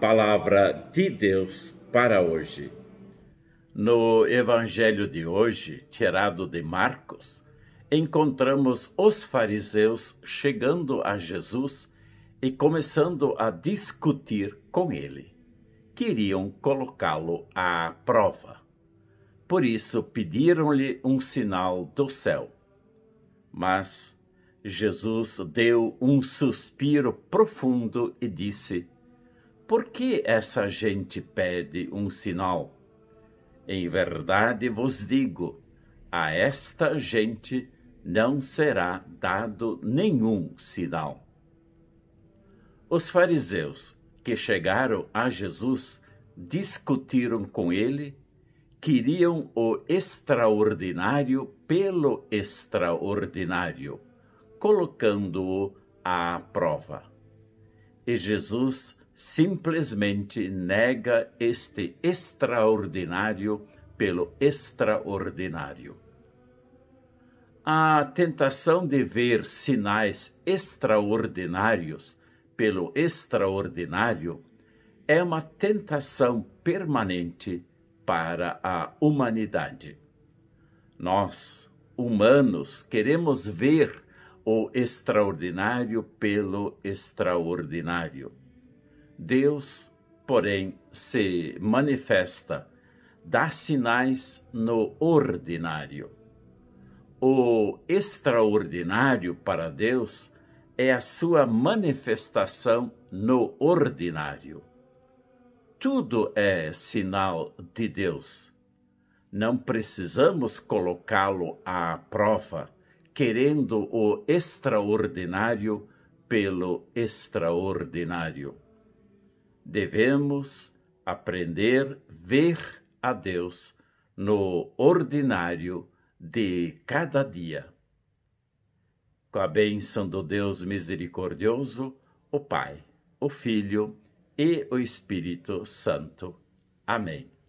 palavra de Deus para hoje. No evangelho de hoje, tirado de Marcos, encontramos os fariseus chegando a Jesus e começando a discutir com ele. Queriam colocá-lo à prova. Por isso pediram-lhe um sinal do céu. Mas Jesus deu um suspiro profundo e disse: por que essa gente pede um sinal? Em verdade vos digo, a esta gente não será dado nenhum sinal. Os fariseus que chegaram a Jesus discutiram com ele, queriam o extraordinário pelo extraordinário, colocando-o à prova. E Jesus simplesmente nega este extraordinário pelo extraordinário. A tentação de ver sinais extraordinários pelo extraordinário é uma tentação permanente para a humanidade. Nós, humanos, queremos ver o extraordinário pelo extraordinário Deus, porém, se manifesta, dá sinais no ordinário. O extraordinário para Deus é a sua manifestação no ordinário. Tudo é sinal de Deus. Não precisamos colocá-lo à prova, querendo o extraordinário pelo extraordinário devemos aprender a ver a Deus no ordinário de cada dia. Com a bênção do Deus misericordioso, o Pai, o Filho e o Espírito Santo. Amém.